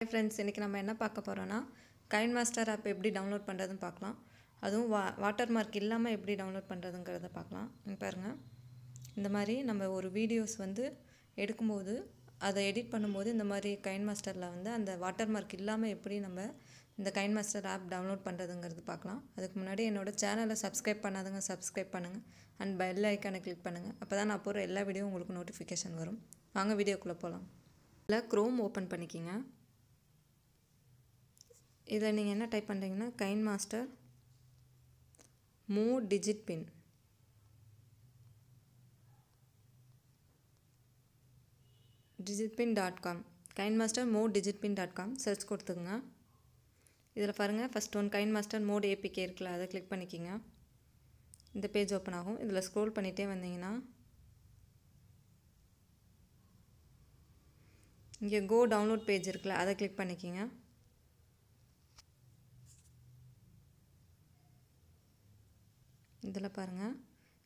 hi friends இன்றைக்கி நம்ம என்ன பார்க்க போகிறோன்னா கைன் மாஸ்டர் ஆப் எப்படி டவுன்லோட் பண்ணுறதுன்னு பார்க்கலாம் அதுவும் வா வாட்டர் மார்க் இல்லாமல் எப்படி டவுன்லோட் பண்ணுறதுங்கிறத பார்க்கலாம் பாருங்கள் இந்த மாதிரி நம்ம ஒரு வீடியோஸ் வந்து எடுக்கும்போது அதை எடிட் பண்ணும்போது இந்த மாதிரி கைன் மாஸ்டரில் வந்து அந்த வாட்டர் மார்க் இல்லாமல் எப்படி நம்ம இந்த கைன் மாஸ்டர் ஆப் டவுன்லோட் பண்ணுறதுங்கிறது பார்க்கலாம் அதுக்கு முன்னாடி என்னோடய சேனலை சப்ஸ்கிரைப் பண்ணாதுங்க சப்ஸ்கிரைப் பண்ணுங்கள் அண்ட் பெல் ஐக்கானை கிளிக் பண்ணுங்கள் அப்போ தான் நான் போகிற எல்லா வீடியோ உங்களுக்கு நோட்டிஃபிகேஷன் வரும் வாங்க வீடியோக்குள்ளே போகலாம் இல்லை க்ரோம் ஓப்பன் பண்ணிக்கிங்க இதில் நீங்கள் என்ன டைப் பண்ணுறீங்கன்னா KineMaster mod digit bin digit bin dot com KineMaster mod digit bin dot com search கொடுத்துக்குங்க இதில் பாருங்கள் first one KineMaster mod APK இருக்குல்ல அதை கிளிக் பண்ணிக்கிங்க இந்த பேஜ் ஓப்பன் ஆகும் இதில் ஸ்க்ரோல் பண்ணிகிட்டே வந்தீங்கன்னா இங்கே கோ டவுன்லோட் பேஜ் இருக்குல்ல அதை கிளிக் பண்ணிக்கிங்க இதில் பாருங்கள்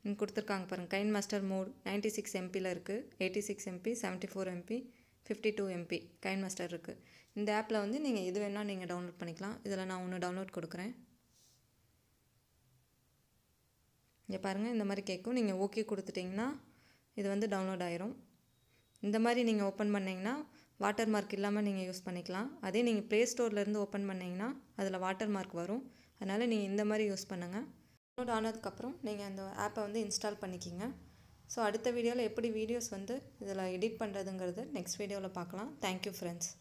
இங்கே கொடுத்துருக்காங்க பாருங்கள் KineMaster mod ninety six எம்பியில் இருக்குது eighty six MB seventy four MB fifty two MB KineMaster இருக்குது இந்த ஆப்பில் வந்து நீங்கள் எது வேணால் நீங்கள் டவுன்லோட் பண்ணிக்கலாம் இதில் நான் ஒன்று டவுன்லோட் கொடுக்குறேன் இங்கே பாருங்கள் இந்த மாதிரி கேட்கும் நீங்கள் ஓகே கொடுத்துட்டிங்கன்னா இது வந்து டவுன்லோட் ஆயிரும் இந்த மாதிரி நீங்கள் ஓப்பன் பண்ணிங்கன்னா வாட்டர் மார்க் இல்லாமல் நீங்கள் யூஸ் பண்ணிக்கலாம் அதே நீங்கள் ப்ளே ஸ்டோர்லேருந்து ஓப்பன் பண்ணிங்கன்னா அதில் வாட்டர் மார்க் வரும் அதனால் நீங்கள் இந்த மாதிரி யூஸ் பண்ணுங்கள் டவுன்லோட் ஆனதுக்கப்புறம் நீங்கள் அந்த ஆப்பை வந்து இன்ஸ்டால் பண்ணிக்கிங்க ஸோ அடுத்த வீடியோவில் எப்படி வீடியோஸ் வந்து இதில் எடிட் பண்ணுறதுங்கிறது நெக்ஸ்ட் வீடியோவில் பார்க்கலாம் தேங்க்யூ ஃப்ரெண்ட்ஸ்